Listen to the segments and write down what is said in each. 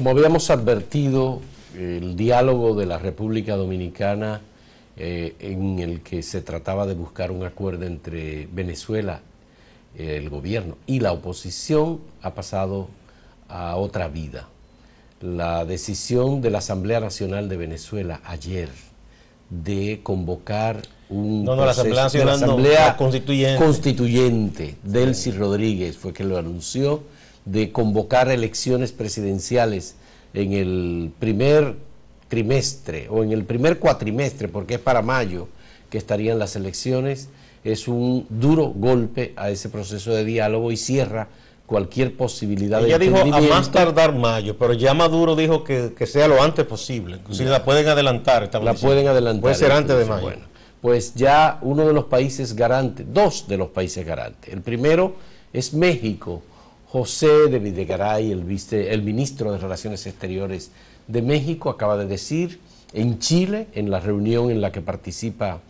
Como habíamos advertido, el diálogo de la República Dominicana eh, en el que se trataba de buscar un acuerdo entre Venezuela, eh, el gobierno y la oposición ha pasado a otra vida. La decisión de la Asamblea Nacional de Venezuela ayer de convocar un Asamblea, constituyente. constituyente. Delcy Rodríguez fue quien lo anunció de convocar elecciones presidenciales en el primer trimestre o en el primer cuatrimestre, porque es para mayo que estarían las elecciones, es un duro golpe a ese proceso de diálogo y cierra cualquier posibilidad Ella ya dijo a más tardar mayo, pero ya Maduro dijo que, sea lo antes posible. si la pueden adelantar. La pueden adelantar. Puede ser antes de mayo. pues ya uno de los países garantes, dos de los países garantes. El primero es México, José de Videgaray, el, ministro de Relaciones Exteriores de México, acaba de decir en Chile, en la reunión en la que participa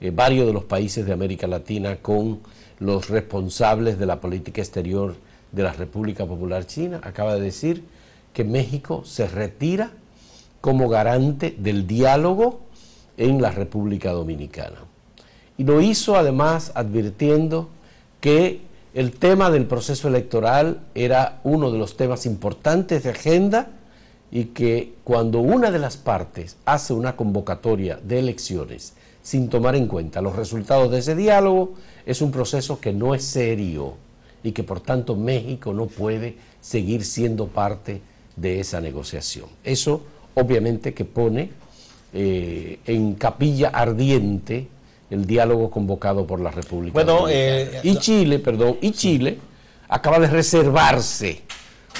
eh, varios de los países de América Latina con los responsables de la política exterior de la República Popular China, acaba de decir que México se retira como garante del diálogo en la República Dominicana. Y lo hizo además advirtiendo que el tema del proceso electoral era uno de los temas importantes de agenda y que cuando una de las partes hace una convocatoria de elecciones sin tomar en cuenta los resultados de ese diálogo, es un proceso que no es serio y que por tanto México no puede seguir siendo parte de esa negociación. Eso obviamente que pone eh, en capilla ardiente el diálogo convocado por la República. Eh, y Chile, perdón, y Chile acaba de reservarse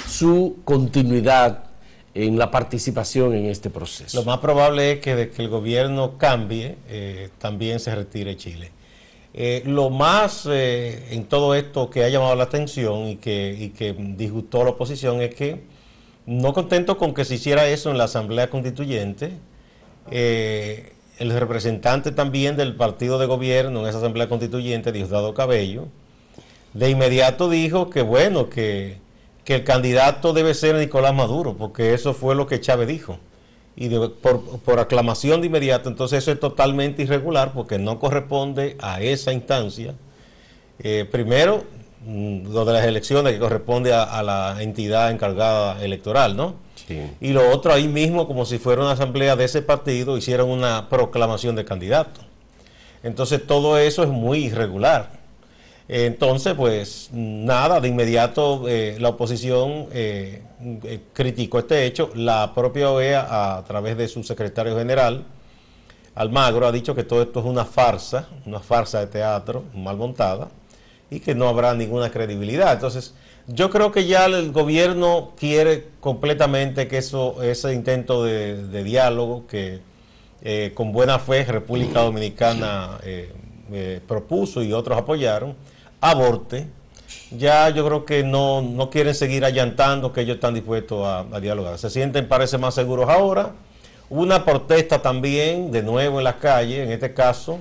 su continuidad en la participación en este proceso. Lo más probable es que de que el gobierno cambie, eh, también se retire Chile. Eh, lo más en todo esto que ha llamado la atención y que, y que disgustó a la oposición es que no contento con que se hiciera eso en la Asamblea Constituyente, eh, el representante también del partido de gobierno en esa asamblea constituyente, Diosdado Cabello, de inmediato dijo que bueno, que, el candidato debe ser Nicolás Maduro, porque eso fue lo que Chávez dijo. Y por, aclamación de inmediato, entonces eso es totalmente irregular porque no corresponde a esa instancia. Eh, primero, mm, lo de las elecciones que corresponde a la entidad encargada electoral, ¿no? Y lo otro ahí mismo, como si fuera una asamblea de ese partido, hicieron una proclamación de candidato. Entonces todo eso es muy irregular. Entonces, pues nada, de inmediato eh, la oposición eh, eh, criticó este hecho. La propia OEA, a través de su secretario general, Almagro, ha dicho que todo esto es una farsa, una farsa de teatro mal montada, y que no habrá ninguna credibilidad. Entonces, yo creo que ya el gobierno quiere completamente que eso, ese intento de, diálogo que eh, con buena fe República Dominicana eh, eh, propuso y otros apoyaron, aborte. Ya yo creo que no, quieren seguir allantando que ellos están dispuestos a, a, dialogar. Se sienten, parece, más seguros ahora. Una protesta también, de nuevo en las calles, en este caso,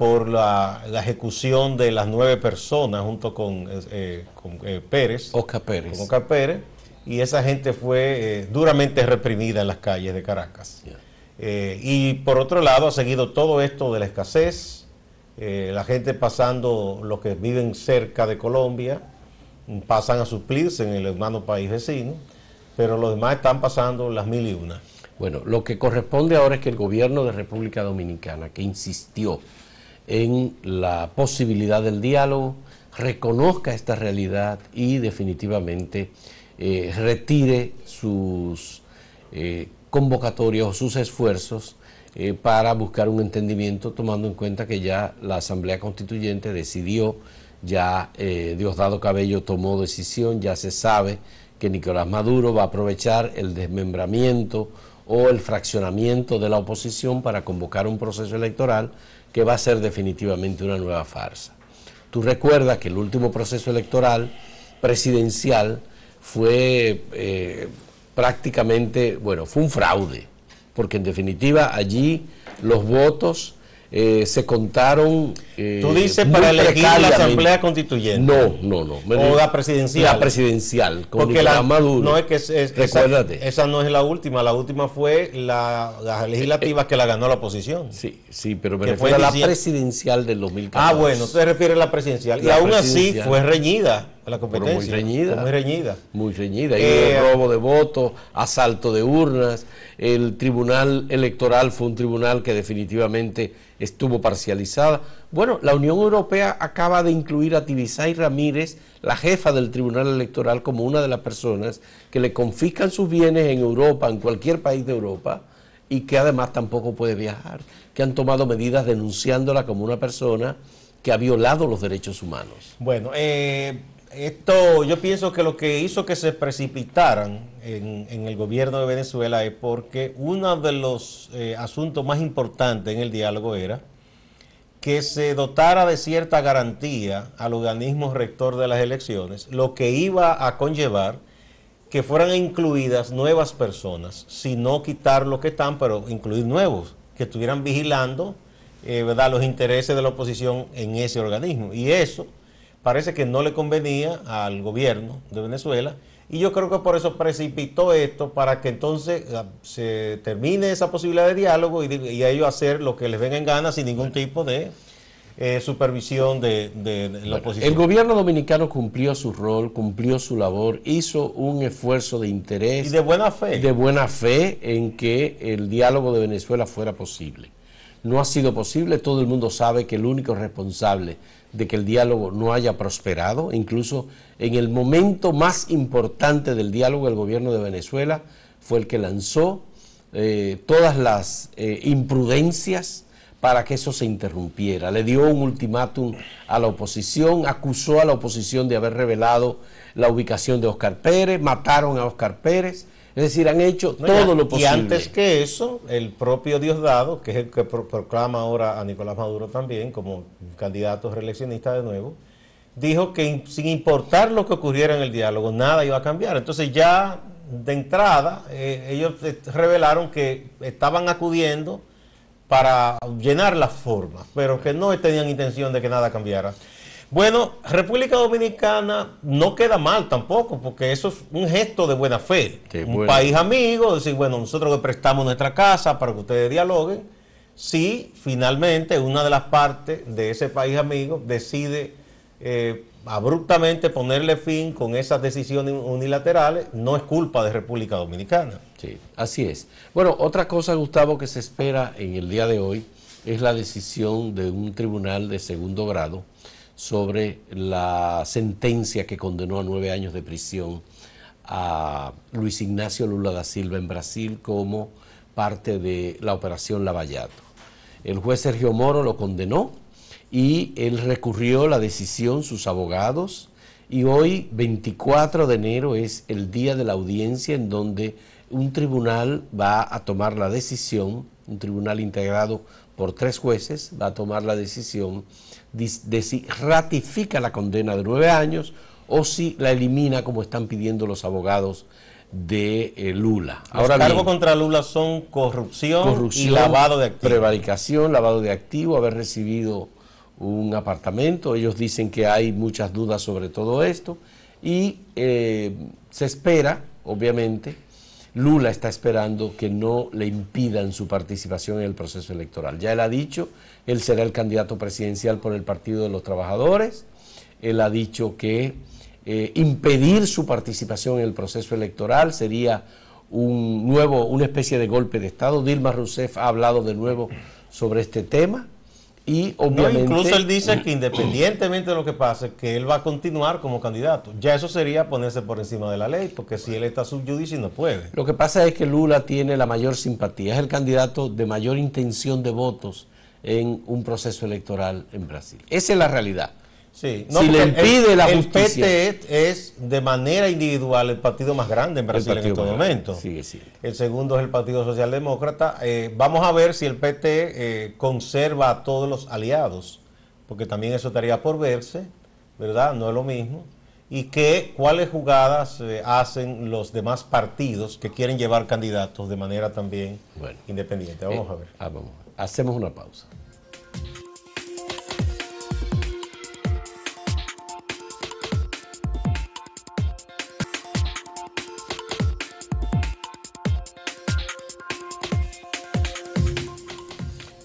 por la, ejecución de las nueve personas junto con, eh, eh, Pérez. Oscar Pérez. Pérez. Y esa gente fue eh, duramente reprimida en las calles de Caracas. y por otro lado, ha seguido todo esto de la escasez, la gente pasando, los que viven cerca de Colombia, mm, pasan a suplirse en el hermano país vecino, pero los demás están pasando las mil y una. Bueno, lo que corresponde ahora es que el gobierno de República Dominicana, que insistió en la posibilidad del diálogo, reconozca esta realidad y definitivamente eh, retire sus eh, convocatorios, o sus esfuerzos eh, para buscar un entendimiento, tomando en cuenta que ya la Asamblea Constituyente decidió, ya Diosdado Cabello tomó decisión, ya se sabe que Nicolás Maduro va a aprovechar el desmembramiento o el fraccionamiento de la oposición para convocar un proceso electoral que va a ser definitivamente una nueva farsa. Tú recuerdas que el último proceso electoral presidencial fue eh, prácticamente, bueno, fue un fraude, porque en definitiva allí los votos eh, se contaron. Eh, ¿Tú dices para elegir la Asamblea Constituyente? No, no, no. ¿O la presidencial? La presidencial, Porque la, Maduro. No, es que es, Esa, no es la última, la última fue la, eh, legislativa eh, que la ganó la oposición. Sí, sí, pero me refiero fue a la presidencial del 2014. Ah, bueno, se te refieres a la presidencial. y aún así fue reñida la competencia. Muy reñida. Muy reñida. Muy reñida. Eh, robo de votos, asalto de urnas. El tribunal electoral fue un tribunal que definitivamente estuvo parcializada. Bueno, la Unión Europea acaba de incluir a Tibisay Ramírez, la jefa del tribunal electoral, como una de las personas que le confiscan sus bienes en Europa, en cualquier país de Europa, y que además tampoco puede viajar. Que han tomado medidas denunciándola como una persona que ha violado los derechos humanos. Bueno, eh, esto yo pienso que lo que hizo que se precipitaran en, el gobierno de Venezuela es porque uno de los eh, asuntos más importantes en el diálogo era que se dotara de cierta garantía al organismo rector de las elecciones, lo que iba a conllevar que fueran incluidas nuevas personas, si no quitar lo que están, pero incluir nuevos, que estuvieran vigilando eh, ¿verdad? los intereses de la oposición en ese organismo. Y eso parece que no le convenía al gobierno de Venezuela y yo creo que por eso precipitó esto para que entonces ah, se termine esa posibilidad de diálogo y, a ellos hacer lo que les venga en gana sin ningún tipo de eh, supervisión de, la oposición. el gobierno dominicano cumplió su rol, cumplió su labor, hizo un esfuerzo de interés. Y de buena fe. De buena fe en que el diálogo de Venezuela fuera posible. No ha sido posible, todo el mundo sabe que el único responsable de que el diálogo no haya prosperado. Incluso en el momento más importante del diálogo, el gobierno de Venezuela fue el que lanzó eh, todas las eh, imprudencias para que eso se interrumpiera. Le dio un ultimátum a la oposición, acusó a la oposición de haber revelado la ubicación de Oscar Pérez, mataron a Oscar Pérez. Es decir, han hecho todo lo posible. Y antes que eso, el propio Diosdado, que es el que proclama ahora a Nicolás Maduro también como candidato reeleccionista de nuevo, dijo que sin importar lo que ocurriera en el diálogo, nada iba a cambiar. Entonces ya de entrada, eh, ellos eh, revelaron que estaban acudiendo para llenar las formas, pero que no tenían intención de que nada cambiara. Bueno, República Dominicana no queda mal tampoco, porque eso es un gesto de buena fe. un país amigo, decir, bueno, nosotros le prestamos nuestra casa para que ustedes dialoguen. Si finalmente una de las partes de ese país amigo decide eh, abruptamente ponerle fin con esas decisiones unilaterales, no es culpa de República Dominicana. Sí, así es. Bueno, otra cosa, Gustavo, que se espera en el día de hoy es la decisión de un tribunal de segundo grado sobre la sentencia que condenó a nueve años de prisión a Luis Ignacio Lula da Silva en Brasil como parte de la operación Lavallato. El juez Sergio Moro lo condenó y él recurrió la decisión, sus abogados, y hoy, 24 de enero, es el día de la audiencia en donde un tribunal va a tomar la decisión, un tribunal integrado por tres jueces va a tomar la decisión de si ratifica la condena de nueve años o si la elimina como están pidiendo los abogados de eh, Lula. Los Ahora cargos contra Lula son corrupción, y lavado de activos. Prevaricación, lavado de activo, haber recibido un apartamento. Ellos dicen que hay muchas dudas sobre todo esto y eh, se espera, obviamente, Lula está esperando que no le impidan su participación en el proceso electoral. Ya él ha dicho, él será el candidato presidencial por el Partido de los Trabajadores. Él ha dicho que eh, impedir su participación en el proceso electoral sería un nuevo, una especie de golpe de Estado. Dilma Rousseff ha hablado de nuevo sobre este tema. Y obviamente. incluso él dice que independientemente de lo que pase, que él va a continuar como candidato. Ya eso sería ponerse por encima de la ley, porque si él está subyudice no puede. Lo que pasa es que Lula tiene la mayor simpatía, es el candidato de mayor intención de votos en un proceso electoral en Brasil. Esa es la realidad si le impide el, la PT e es de manera individual el partido más grande en Brasil en este momento. El segundo es el Partido Socialdemócrata. Eh, vamos a ver si el PT e, eh, conserva a todos los aliados, porque también eso estaría por verse, ¿verdad? No es lo mismo. Y que, cuáles jugadas eh, hacen los demás partidos que quieren llevar candidatos de manera también independiente. Ah, vamos a ver. Hacemos una pausa.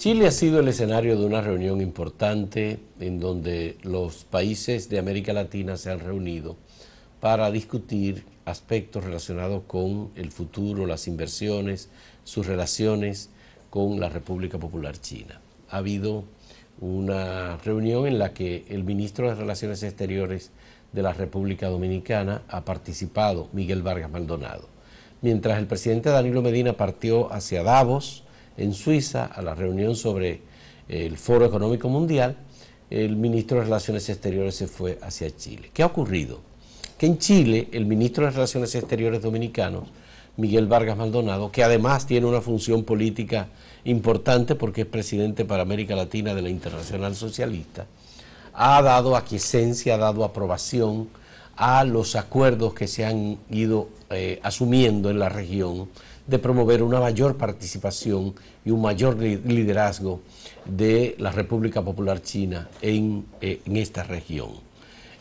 Chile ha sido el escenario de una reunión importante en donde los países de América Latina se han reunido para discutir aspectos relacionados con el futuro, las inversiones, sus relaciones con la República Popular China. Ha habido una reunión en la que el ministro de Relaciones Exteriores de la República Dominicana ha participado, Miguel Vargas Maldonado, mientras el presidente Danilo Medina partió hacia Davos, en Suiza a la reunión sobre el Foro Económico Mundial, el ministro de Relaciones Exteriores se fue hacia Chile. ¿Qué ha ocurrido? Que en Chile el ministro de Relaciones Exteriores dominicano, Miguel Vargas Maldonado, que además tiene una función política importante porque es presidente para América Latina de la Internacional Socialista, ha dado aquiescencia, ha dado aprobación a los acuerdos que se han ido eh, asumiendo en la región de promover una mayor participación y un mayor liderazgo de la República Popular China en, eh, esta región.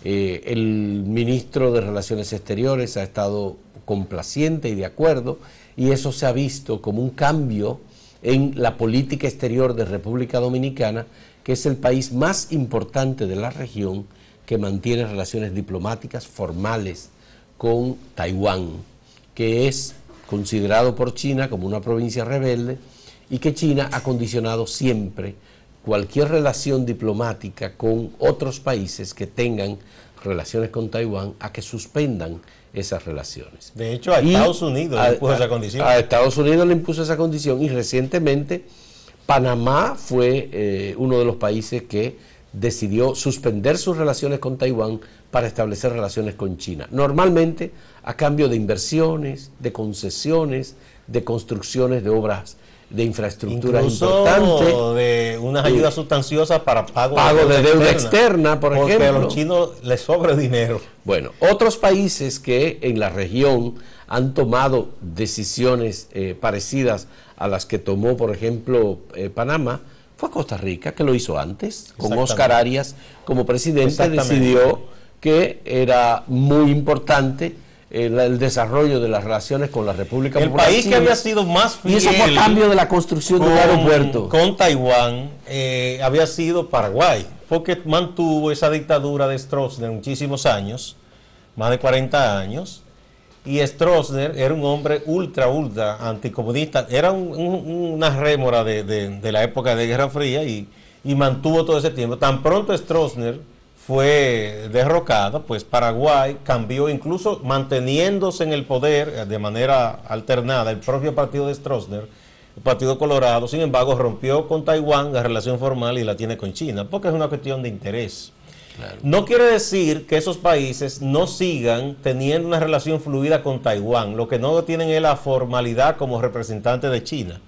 Eh, el ministro de Relaciones Exteriores ha estado complaciente y de acuerdo, y eso se ha visto como un cambio en la política exterior de República Dominicana, que es el país más importante de la región que mantiene relaciones diplomáticas formales con Taiwán, que es considerado por China como una provincia rebelde y que China ha condicionado siempre cualquier relación diplomática con otros países que tengan relaciones con Taiwán a que suspendan esas relaciones. De hecho, a Estados Unidos le impuso esa condición. A Estados Unidos le impuso esa condición y recientemente Panamá fue eh, uno de los países que decidió suspender sus relaciones con Taiwán para establecer relaciones con China. Normalmente a cambio de inversiones, de concesiones, de construcciones de obras de infraestructura Incluso de unas ayudas eh, sustanciosas para pago, de, deuda, externa, por ejemplo. Porque a los chinos les sobra dinero. Bueno, otros países que en la región han tomado decisiones eh, parecidas a las que tomó, por ejemplo, eh, Panamá, fue Costa Rica, que lo hizo antes, con Oscar Arias como presidente, decidió que era muy importante eh, el, desarrollo de las relaciones con la República el país que había sido más fiel. Y cambio de la construcción con, del aeropuerto. Con Taiwán eh, había sido Paraguay, porque mantuvo esa dictadura de Stroessner muchísimos años, más de 40 años, y Stroessner era un hombre ultra, ultra anticomunista, era una rémora de, la época de Guerra Fría y, y, mantuvo todo ese tiempo. Tan pronto Stroessner fue derrocado, pues Paraguay cambió, incluso manteniéndose en el poder de manera alternada, el propio partido de Stroessner, el Partido Colorado, sin embargo, rompió con Taiwán la relación formal y la tiene con China, porque es una cuestión de interés. No quiere decir que esos países no sigan teniendo una relación fluida con Taiwán. Lo que no tienen es la formalidad como representante de China.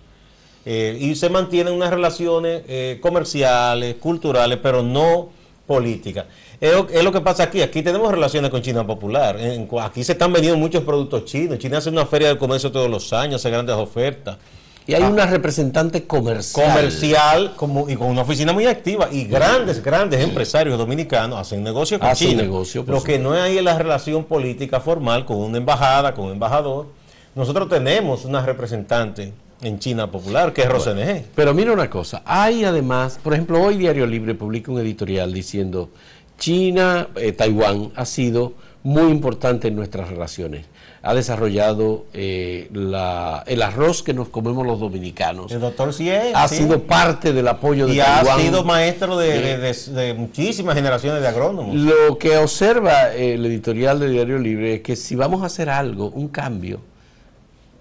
Eh, y se mantienen unas relaciones eh, comerciales, culturales, pero no políticas. Es, lo que pasa aquí. Aquí tenemos relaciones con China Popular. aquí se están vendiendo muchos productos chinos. China hace una feria de comercio todos los años, hace grandes ofertas. Y hay ah. una representante comercial. Comercial como, y con una oficina muy activa. Y grandes, grandes empresarios dominicanos hacen negocios con China. Negocio, Lo que no hay es la relación política formal con una embajada, con un embajador. Nosotros tenemos una representante en China Popular, que es Rosene pero mira una cosa, hay además, por ejemplo, hoy Diario Libre publica un editorial diciendo, China, eh, Taiwán ha sido muy importante en nuestras relaciones. Ha desarrollado eh, el arroz que nos comemos los dominicanos. El doctor Ciel, Ha sido parte del apoyo de Y ha sido maestro de, muchísimas generaciones de agrónomos. Lo que observa eh, el editorial del Diario Libre es que si vamos a hacer algo, un cambio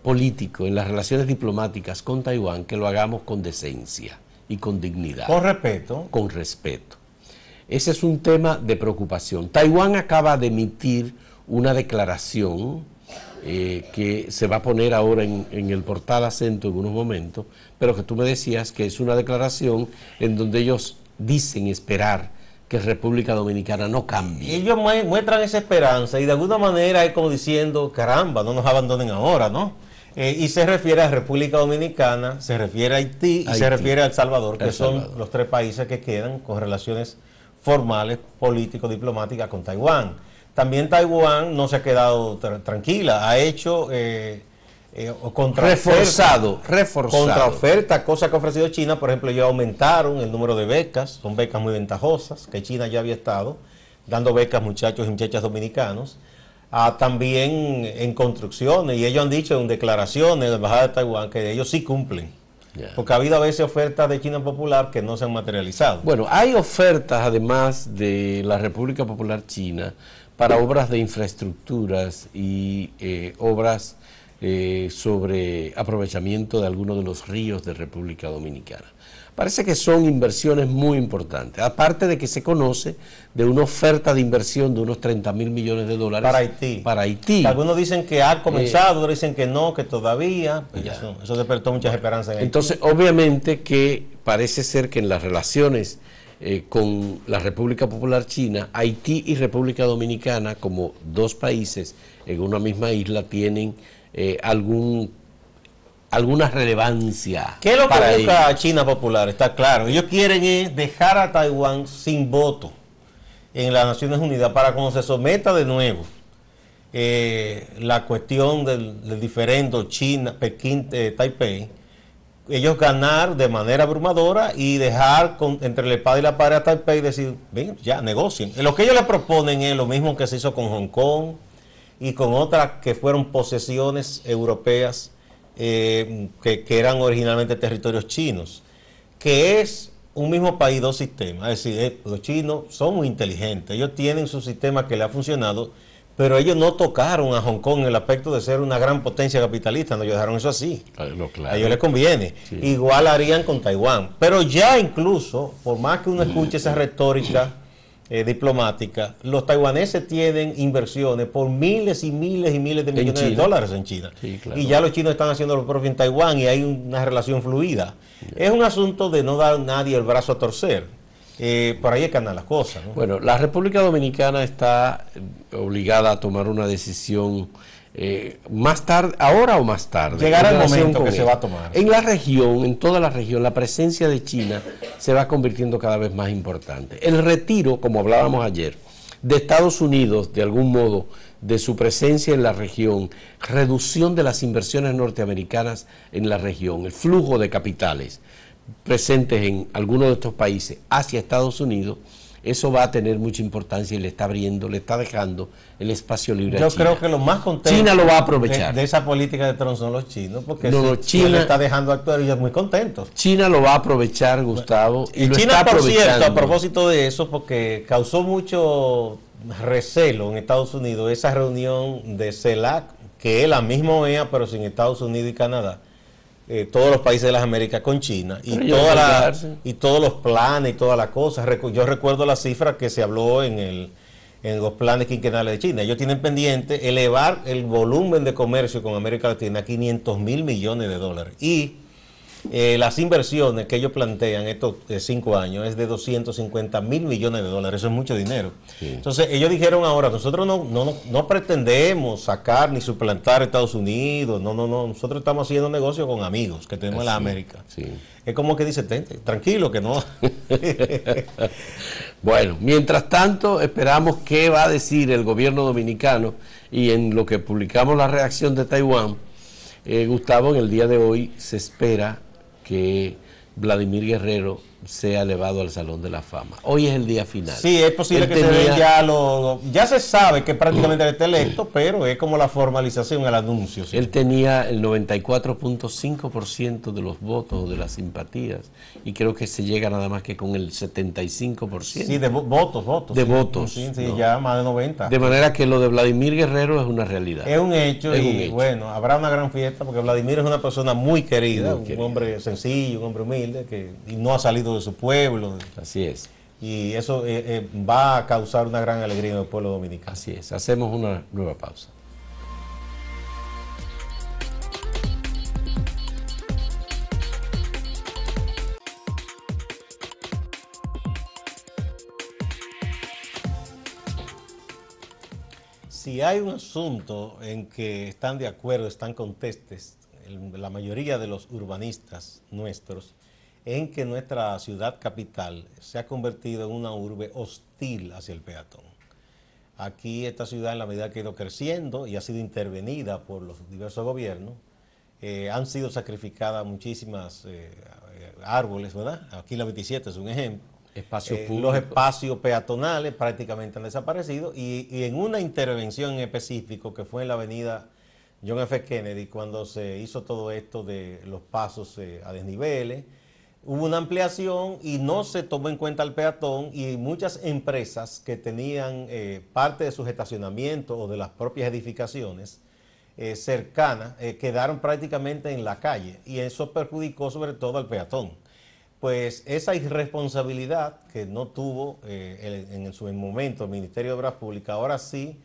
político en las relaciones diplomáticas con Taiwán, que lo hagamos con decencia y con dignidad. Con respeto. Con respeto. Ese es un tema de preocupación. Taiwán acaba de emitir una declaración eh, que se va a poner ahora en, el portal acento en unos momentos, pero que tú me decías que es una declaración en donde ellos dicen esperar que República Dominicana no cambie. Y ellos muestran esa esperanza y de alguna manera es como diciendo, caramba, no nos abandonen ahora, ¿no? Eh, y se refiere a República Dominicana, se refiere a Haití y se refiere a El Salvador, que son los tres países que quedan con relaciones formales, políticos, diplomáticas con Taiwán. También Taiwán no se ha quedado tranquila, ha hecho eh, eh contra reforzado, cosa que ha ofrecido China, por ejemplo, ya aumentaron el número de becas, son becas muy ventajosas, que China ya había estado dando becas muchachos y muchachas dominicanos. también en construcciones, y ellos han dicho en declaraciones de la Embajada de Taiwán que ellos sí cumplen porque ha habido a veces ofertas de China Popular que no se han materializado. Bueno, hay ofertas además de la República Popular China para obras de infraestructuras y eh, obras eh, sobre aprovechamiento de algunos de los ríos de República Dominicana. Parece que son inversiones muy importantes, aparte de que se conoce de una oferta de inversión de unos 30 mil millones de dólares para Haití. Para Haití. Algunos dicen que ha comenzado, eh, otros dicen que no, que todavía. Pues eso, despertó muchas esperanzas en Entonces, obviamente que parece ser que en las relaciones eh, con la República Popular China, Haití y República Dominicana, como dos países en una misma isla, tienen eh, algún alguna relevancia. ¿Qué es lo que busca China Popular? Está claro. Ellos quieren es dejar a Taiwán sin voto en las Naciones Unidas para cuando se someta de nuevo eh, la cuestión del, diferendo China, Pekín, eh, Taipei, ellos ganar de manera abrumadora y dejar con, entre la espada y la pared a Taipei y decir, bien, ya negocien. Lo que ellos le proponen es lo mismo que se hizo con Hong Kong, y con otras que fueron posesiones europeas eh, que, eran originalmente territorios chinos, que es un mismo país, dos sistemas. Es decir, eh, los chinos son muy inteligentes, ellos tienen su sistema que le ha funcionado, pero ellos no tocaron a Hong Kong en el aspecto de ser una gran potencia capitalista, no, ellos dejaron eso así. A ellos les conviene. Igual harían con Taiwán. Pero ya incluso, por más que uno escuche esa retórica eh, diplomática, los taiwaneses tienen inversiones por miles y miles y miles de millones de dólares en China. Y ya los chinos están haciendo lo propio en Taiwán y hay una relación fluida. Es un asunto de no dar a nadie el brazo a torcer. Eh, por ahí es que andan las cosas. Bueno, la República Dominicana está obligada a tomar una decisión eh, más tarde, ahora o más tarde. Llegará el momento que se va a tomar. En la región, en toda la región, la presencia de China se va convirtiendo cada vez más importante. El retiro, como hablábamos ayer, de Estados Unidos, de algún modo, de su presencia en la región, reducción de las inversiones norteamericanas en la región, el flujo de capitales presentes en algunos de estos países hacia Estados Unidos, eso va a tener mucha importancia y le está abriendo, le está dejando el espacio libre Yo creo que lo más contento De, esa política de Trump son los chinos, porque si, China le está dejando actuar y ellos muy contentos. China lo va a aprovechar, Gustavo. Y, China, por cierto, a propósito de eso, porque causó mucho recelo en Estados Unidos esa reunión de CELAC, que es la misma OEA, pero sin Estados Unidos y Canadá eh, todos los países de las Américas con China y, toda y todos los planes y todas las cosas. Yo recuerdo la cifra que se habló en, el, en los planes quinquenales de China. Ellos tienen pendiente elevar el volumen de comercio con América Latina a 500 mil millones de dólares. Y eh, las inversiones que ellos plantean estos eh, cinco años es de 250 mil millones de dólares, eso es mucho dinero. Entonces ellos dijeron ahora, nosotros no, no, no pretendemos sacar ni suplantar a Estados Unidos, no, no, no, nosotros estamos haciendo negocio con amigos que tenemos en la América. Es como que dice, tranquilo que no. bueno, mientras tanto esperamos qué va a decir el gobierno dominicano y en lo que publicamos la reacción de Taiwán. Eh, Gustavo, en el día de hoy se espera que Vladimir Guerrero sea elevado al Salón de la Fama. Hoy es el día final. Sí, es posible que se ya lo. Ya se sabe que prácticamente está electo, pero es como la formalización, el anuncio. Él tenía el 94.5% de los votos, o de las simpatías, y creo que se llega nada más que con el 75%. Sí, de votos, votos. De votos. Sí, ya más de 90. De manera que lo de Vladimir Guerrero es una realidad. Es un hecho y bueno, habrá una gran fiesta porque Vladimir es una persona muy querida, un hombre sencillo, un hombre humilde, que no ha salido de su pueblo. Así es. Y eso eh, eh, va a causar una gran alegría en el pueblo dominicano. Así es. Hacemos una nueva pausa. si hay un asunto en que están de acuerdo, están contestes, la mayoría de los urbanistas nuestros, en que nuestra ciudad capital se ha convertido en una urbe hostil hacia el peatón. Aquí esta ciudad en la medida que ha ido creciendo y ha sido intervenida por los diversos gobiernos, eh, han sido sacrificadas muchísimas eh, eh, árboles, ¿verdad? Aquí la 27 es un ejemplo. Espacios los espacios peatonales prácticamente han desaparecido y, en una intervención en específico que fue en la avenida John F. Kennedy cuando se hizo todo esto de los pasos a desniveles, hubo una ampliación y no se tomó en cuenta el peatón y muchas empresas que tenían eh, parte de sus estacionamientos o de las propias edificaciones eh, cercanas eh, quedaron prácticamente en la calle y eso perjudicó sobre todo al peatón. Pues esa irresponsabilidad que no tuvo en su momento el Ministerio de Obras Públicas, ahora sí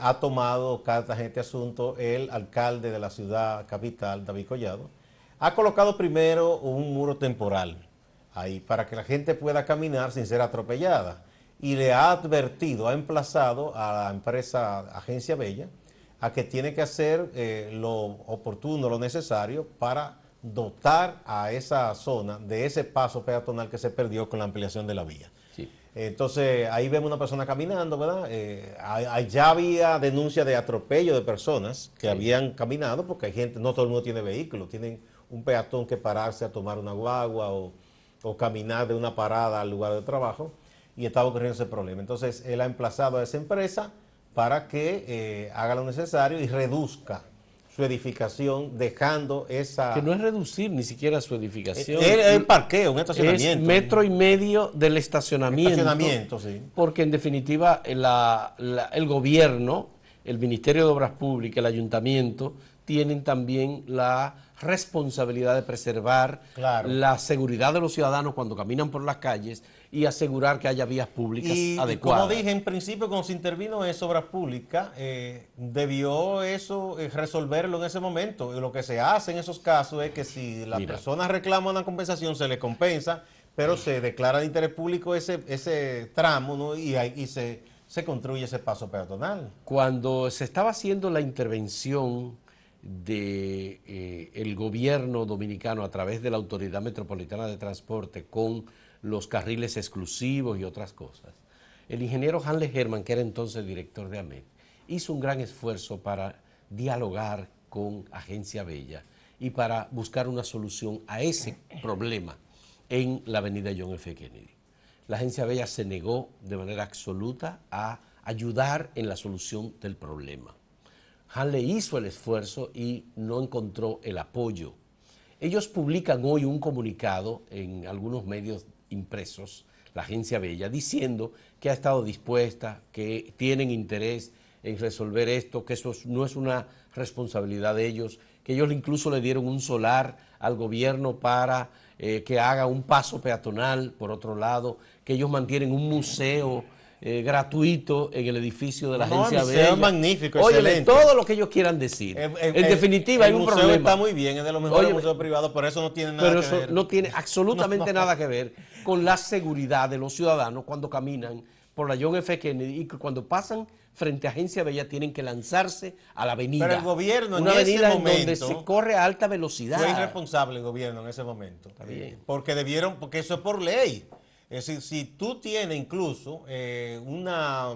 ha tomado cartas en este asunto el alcalde de la ciudad capital, David Collado ha colocado primero un muro temporal ahí para que la gente pueda caminar sin ser atropellada y le ha advertido, ha emplazado a la empresa Agencia Bella a que tiene que hacer eh, lo oportuno, lo necesario para dotar a esa zona de ese paso peatonal que se perdió con la ampliación de la vía. Entonces ahí vemos una persona caminando, ¿verdad? Eh, allá había denuncia de atropello de personas que habían caminado, porque hay gente, no todo el mundo tiene vehículo, tienen un peatón que pararse a tomar una guagua o, o caminar de una parada al lugar de trabajo y estaba ocurriendo ese problema. Entonces él ha emplazado a esa empresa para que eh, haga lo necesario y reduzca su edificación, dejando esa... Que no es reducir ni siquiera su edificación. Es, el parqueo, un estacionamiento. Es metro y medio del estacionamiento. Estacionamiento, sí. Porque en definitiva el gobierno, el Ministerio de Obras Públicas, el ayuntamiento, tienen también la responsabilidad de preservar la seguridad de los ciudadanos cuando caminan por las calles y asegurar que haya vías públicas adecuadas. como dije, en principio cuando se intervino en obras públicas, eh, debió eso eh, resolverlo en ese momento. lo que se hace en esos casos es que si la persona reclama una compensación, se le compensa, pero se declara de interés público ese, tramo y, se construye ese paso peatonal. Cuando se estaba haciendo la intervención del eh, gobierno dominicano a través de la Autoridad Metropolitana de Transporte con los carriles exclusivos y otras cosas, el ingeniero Hanley Herman, que era entonces director de AMET, hizo un gran esfuerzo para dialogar con Agencia Bella y para buscar una solución a ese problema en la avenida John F. Kennedy. La Agencia Bella se negó de manera absoluta a ayudar en la solución del problema. Hanley hizo el esfuerzo y no encontró el apoyo. Ellos publican hoy un comunicado en algunos medios impresos, la Agencia Bella, diciendo que ha estado dispuesta, que tienen interés en resolver esto, que eso no es una responsabilidad de ellos, que ellos incluso le dieron un solar al gobierno para eh, que haga un paso peatonal, por otro lado, que ellos mantienen un museo eh, gratuito en el edificio de la agencia Bella. Es magnífico, Oye, todo lo que ellos quieran decir. en definitiva, hay un museo problema. está muy bien, es de los mejores museos privados, por eso no tiene nada que ver. pero eso No tiene absolutamente nada que ver con la seguridad de los ciudadanos cuando caminan por la John F. Kennedy y cuando pasan frente a Agencia Bella tienen que lanzarse a la avenida. Pero el gobierno en avenida ese momento, donde se corre a alta velocidad. Fue irresponsable el gobierno en ese momento. Porque debieron, porque eso es por ley. Es decir, si tú tienes incluso eh, una,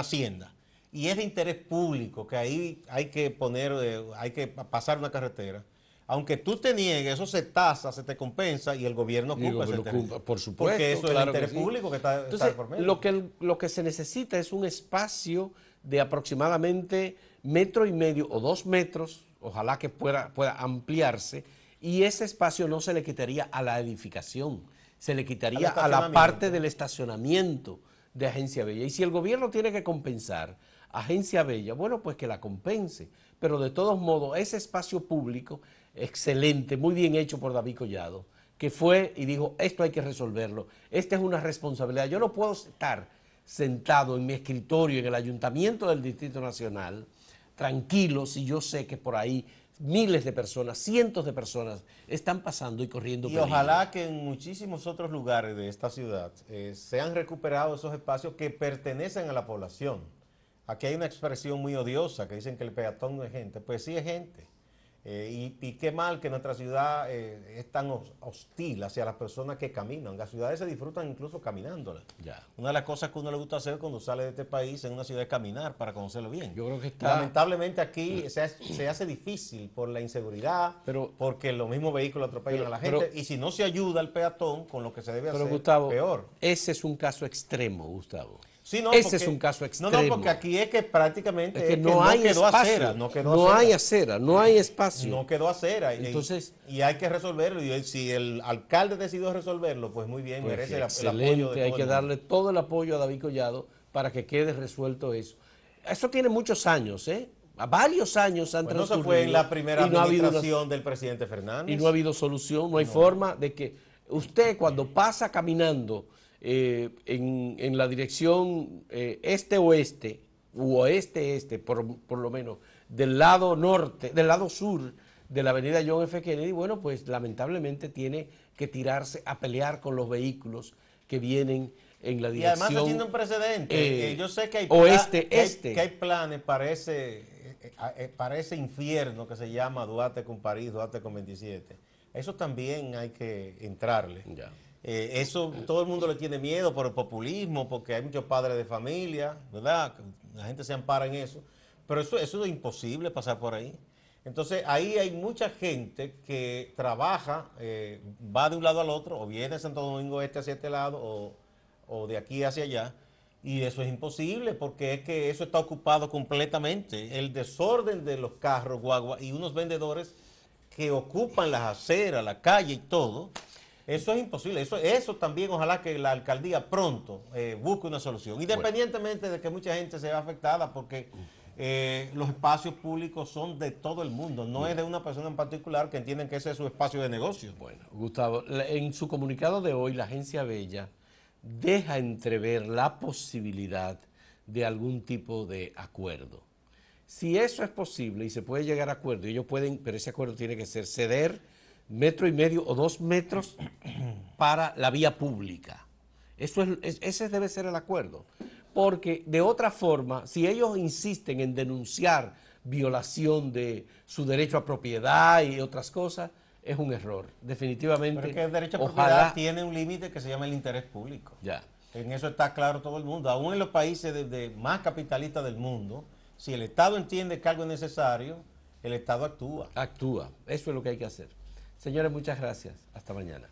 hacienda y es de interés público, que ahí hay que poner, eh, hay que pasar una carretera, aunque tú te niegues, eso se tasa, se te compensa y el gobierno ocupa, Por supuesto. Porque eso es el interés público que está, por medio. Lo que, lo que se necesita es un espacio de aproximadamente metro y medio o dos metros, ojalá que pueda, pueda ampliarse, y ese espacio no se le quitaría a la edificación se le quitaría a la parte del estacionamiento de Agencia Bella. Y si el gobierno tiene que compensar a Agencia Bella, bueno, pues que la compense. Pero de todos modos, ese espacio público, excelente, muy bien hecho por David Collado, que fue y dijo, esto hay que resolverlo, esta es una responsabilidad. Yo no puedo estar sentado en mi escritorio en el ayuntamiento del Distrito Nacional, tranquilo, si yo sé que por ahí miles de personas, cientos de personas están pasando y corriendo. Y ojalá que en muchísimos otros lugares de esta ciudad eh, se han recuperado esos espacios que pertenecen a la población. Aquí hay una expresión muy odiosa que dicen que el peatón no es gente. Pues sí es gente. Eh, y, qué mal que nuestra ciudad eh, es tan hostil hacia las personas que caminan. Las ciudades se disfrutan incluso caminándolas. Ya. Una de las cosas que uno le gusta hacer cuando sale de este país en una ciudad es caminar para conocerlo bien. Yo creo que está... Lamentablemente aquí se, hace, difícil por la inseguridad, pero, porque los mismos vehículos atropellan a la gente. y si no se ayuda al peatón con lo que se debe hacer, Gustavo, peor. Ese es un caso extremo, Gustavo. Ese es un caso extremo. No, no, porque aquí es que prácticamente no, hay quedó acera, no, hay acera, no hay espacio. No quedó acera. Entonces, y, hay que resolverlo. Y si el alcalde decidió resolverlo, pues muy bien, pues merece el apoyo. De hay que darle todo el apoyo a David Collado para que quede resuelto eso. Eso tiene muchos años, ¿eh? varios años han transcurrido. fue en la primera del presidente Fernández. Y no ha habido solución, no hay forma de que usted cuando pasa caminando eh, en, la dirección eh, este-oeste, u oeste-este, por, por, lo menos, del lado norte, del lado sur de la avenida John F. Kennedy, bueno, pues lamentablemente tiene que tirarse a pelear con los vehículos que vienen en la dirección. Y además haciendo un precedente, eh, yo sé que hay, oeste, este. que hay planes para ese, para infierno que se llama Duarte con París, Duarte con 27. Eso también hay que entrarle. Ya. Eh, eso todo el mundo le tiene miedo por el populismo, porque hay muchos padres de familia, ¿verdad? La gente se ampara en eso. Pero eso, es imposible pasar por ahí. Entonces ahí hay mucha gente que trabaja, eh, va de un lado al otro, o viene de Santo Domingo Este hacia este lado, o, o de aquí hacia allá. Y eso es imposible porque es que eso está ocupado completamente. El desorden de los carros, guagua, y unos vendedores que ocupan las aceras, la calle y todo, eso es imposible. Eso, eso también, ojalá que la alcaldía pronto eh, busque una solución. Independientemente de que mucha gente se vea afectada, porque eh, los espacios públicos son de todo el mundo, no es de una persona en particular que entienden que ese es su espacio de negocio. Bueno, Gustavo, en su comunicado de hoy, la Agencia Bella deja entrever la posibilidad de algún tipo de acuerdo. Si eso es posible y se puede llegar a acuerdo, ellos pueden, pero ese acuerdo tiene que ser ceder metro y medio o dos metros para la vía pública. Eso es, ese debe ser el acuerdo. Porque de otra forma, si ellos insisten en denunciar violación de su derecho a propiedad y otras cosas, es un error, definitivamente. Porque que el derecho a propiedad tiene un límite que se llama el interés público. Ya. En eso está claro todo el mundo. Aún en los países más capitalistas del mundo, si el Estado entiende que algo es necesario, el Estado actúa. Actúa. Eso es lo que hay que hacer. Señores, muchas gracias. Hasta mañana.